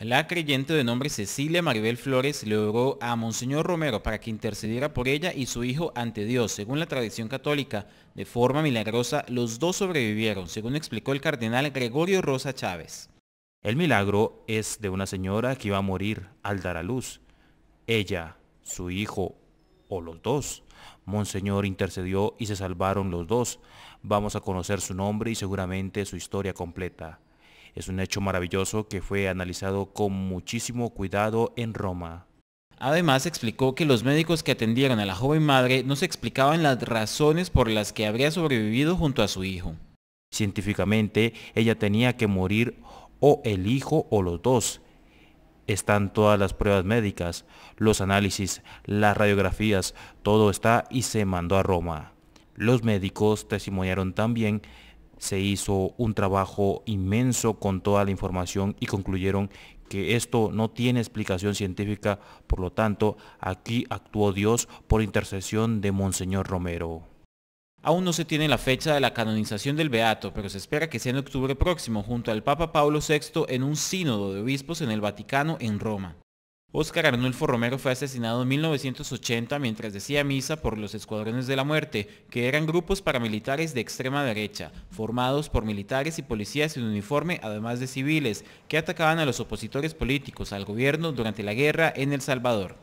La creyente de nombre Cecilia Maribel Flores le a Monseñor Romero para que intercediera por ella y su hijo ante Dios. Según la tradición católica, de forma milagrosa, los dos sobrevivieron, según explicó el cardenal Gregorio Rosa Chávez. El milagro es de una señora que iba a morir al dar a luz. Ella, su hijo o los dos. Monseñor intercedió y se salvaron los dos. Vamos a conocer su nombre y seguramente su historia completa. Es un hecho maravilloso que fue analizado con muchísimo cuidado en Roma. Además explicó que los médicos que atendieron a la joven madre no se explicaban las razones por las que habría sobrevivido junto a su hijo. Científicamente, ella tenía que morir o el hijo o los dos. Están todas las pruebas médicas, los análisis, las radiografías, todo está y se mandó a Roma. Los médicos testimoniaron también se hizo un trabajo inmenso con toda la información y concluyeron que esto no tiene explicación científica, por lo tanto, aquí actuó Dios por intercesión de Monseñor Romero. Aún no se tiene la fecha de la canonización del Beato, pero se espera que sea en octubre próximo, junto al Papa Pablo VI en un sínodo de obispos en el Vaticano en Roma. Óscar Arnulfo Romero fue asesinado en 1980 mientras decía misa por los Escuadrones de la Muerte, que eran grupos paramilitares de extrema derecha, formados por militares y policías en uniforme, además de civiles, que atacaban a los opositores políticos al gobierno durante la guerra en El Salvador.